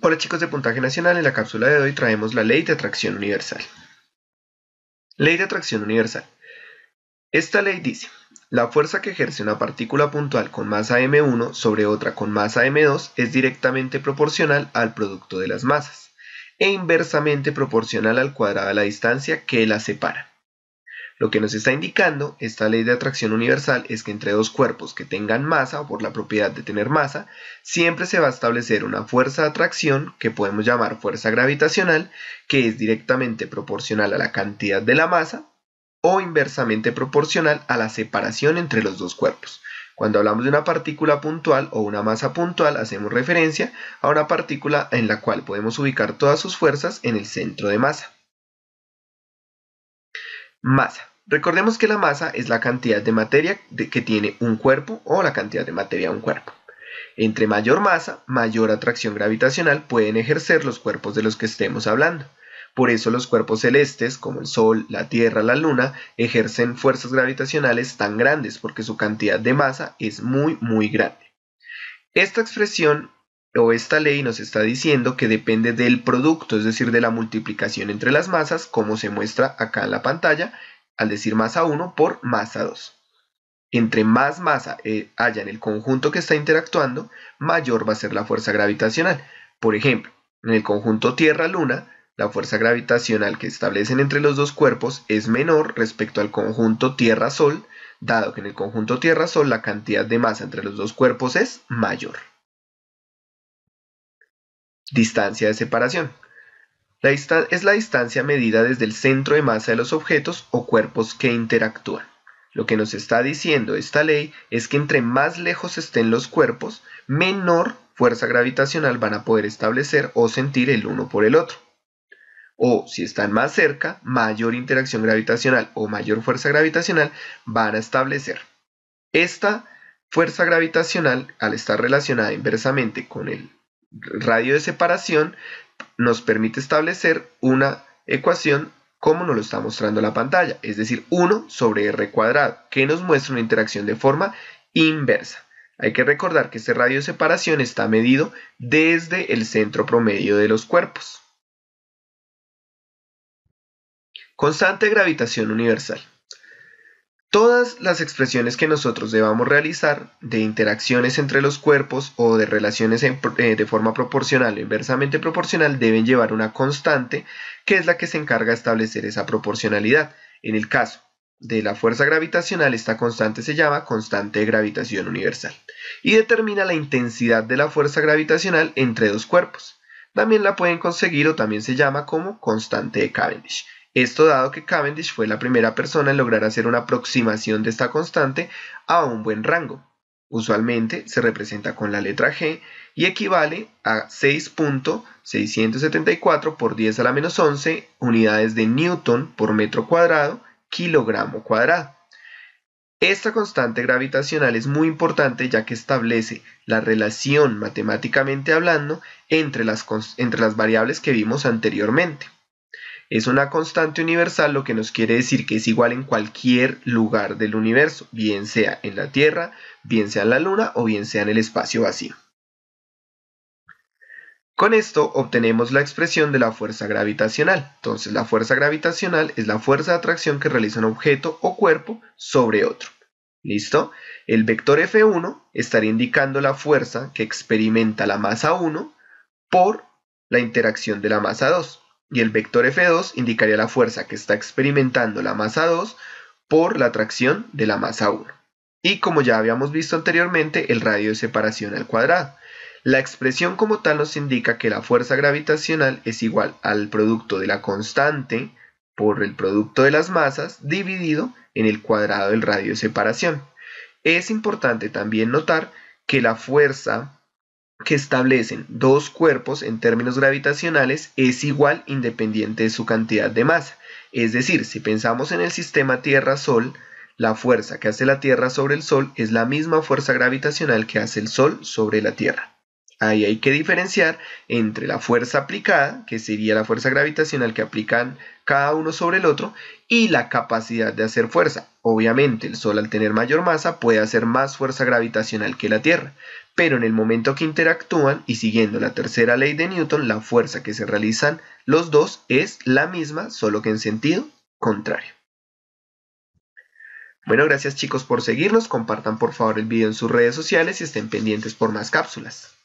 Hola chicos de Puntaje Nacional, en la cápsula de hoy traemos la Ley de Atracción Universal. Ley de Atracción Universal. Esta ley dice, la fuerza que ejerce una partícula puntual con masa m1 sobre otra con masa m2 es directamente proporcional al producto de las masas e inversamente proporcional al cuadrado de la distancia que la separa. Lo que nos está indicando esta ley de atracción universal es que entre dos cuerpos que tengan masa o por la propiedad de tener masa, siempre se va a establecer una fuerza de atracción que podemos llamar fuerza gravitacional, que es directamente proporcional a la cantidad de la masa o inversamente proporcional a la separación entre los dos cuerpos. Cuando hablamos de una partícula puntual o una masa puntual, hacemos referencia a una partícula en la cual podemos ubicar todas sus fuerzas en el centro de masa. Masa. Recordemos que la masa es la cantidad de materia que tiene un cuerpo o la cantidad de materia de un cuerpo. Entre mayor masa, mayor atracción gravitacional pueden ejercer los cuerpos de los que estemos hablando. Por eso los cuerpos celestes, como el Sol, la Tierra, la Luna, ejercen fuerzas gravitacionales tan grandes porque su cantidad de masa es muy, muy grande. Esta expresión o esta ley nos está diciendo que depende del producto, es decir, de la multiplicación entre las masas, como se muestra acá en la pantalla, al decir masa 1 por masa 2. Entre más masa eh, haya en el conjunto que está interactuando, mayor va a ser la fuerza gravitacional. Por ejemplo, en el conjunto Tierra-Luna, la fuerza gravitacional que establecen entre los dos cuerpos es menor respecto al conjunto Tierra-Sol, dado que en el conjunto Tierra-Sol la cantidad de masa entre los dos cuerpos es mayor. Distancia de separación. La es la distancia medida desde el centro de masa de los objetos o cuerpos que interactúan. Lo que nos está diciendo esta ley es que entre más lejos estén los cuerpos, menor fuerza gravitacional van a poder establecer o sentir el uno por el otro. O si están más cerca, mayor interacción gravitacional o mayor fuerza gravitacional van a establecer. Esta fuerza gravitacional, al estar relacionada inversamente con el radio de separación nos permite establecer una ecuación como nos lo está mostrando la pantalla, es decir, 1 sobre r cuadrado, que nos muestra una interacción de forma inversa. Hay que recordar que este radio de separación está medido desde el centro promedio de los cuerpos. Constante gravitación universal. Todas las expresiones que nosotros debamos realizar de interacciones entre los cuerpos o de relaciones eh, de forma proporcional o inversamente proporcional deben llevar una constante que es la que se encarga de establecer esa proporcionalidad. En el caso de la fuerza gravitacional, esta constante se llama constante de gravitación universal y determina la intensidad de la fuerza gravitacional entre dos cuerpos. También la pueden conseguir o también se llama como constante de Cavendish. Esto dado que Cavendish fue la primera persona en lograr hacer una aproximación de esta constante a un buen rango. Usualmente se representa con la letra G y equivale a 6.674 por 10 a la menos 11 unidades de Newton por metro cuadrado, kilogramo cuadrado. Esta constante gravitacional es muy importante ya que establece la relación matemáticamente hablando entre las, entre las variables que vimos anteriormente. Es una constante universal, lo que nos quiere decir que es igual en cualquier lugar del universo, bien sea en la Tierra, bien sea en la Luna o bien sea en el espacio vacío. Con esto obtenemos la expresión de la fuerza gravitacional. Entonces la fuerza gravitacional es la fuerza de atracción que realiza un objeto o cuerpo sobre otro. ¿Listo? El vector F1 estaría indicando la fuerza que experimenta la masa 1 por la interacción de la masa 2 y el vector F2 indicaría la fuerza que está experimentando la masa 2 por la atracción de la masa 1. Y como ya habíamos visto anteriormente, el radio de separación al cuadrado. La expresión como tal nos indica que la fuerza gravitacional es igual al producto de la constante por el producto de las masas dividido en el cuadrado del radio de separación. Es importante también notar que la fuerza que establecen dos cuerpos en términos gravitacionales es igual independiente de su cantidad de masa. Es decir, si pensamos en el sistema Tierra-Sol, la fuerza que hace la Tierra sobre el Sol es la misma fuerza gravitacional que hace el Sol sobre la Tierra. Ahí hay que diferenciar entre la fuerza aplicada, que sería la fuerza gravitacional que aplican cada uno sobre el otro, y la capacidad de hacer fuerza. Obviamente el Sol al tener mayor masa puede hacer más fuerza gravitacional que la Tierra, pero en el momento que interactúan y siguiendo la tercera ley de Newton, la fuerza que se realizan los dos es la misma, solo que en sentido contrario. Bueno, gracias chicos por seguirnos, compartan por favor el video en sus redes sociales y estén pendientes por más cápsulas.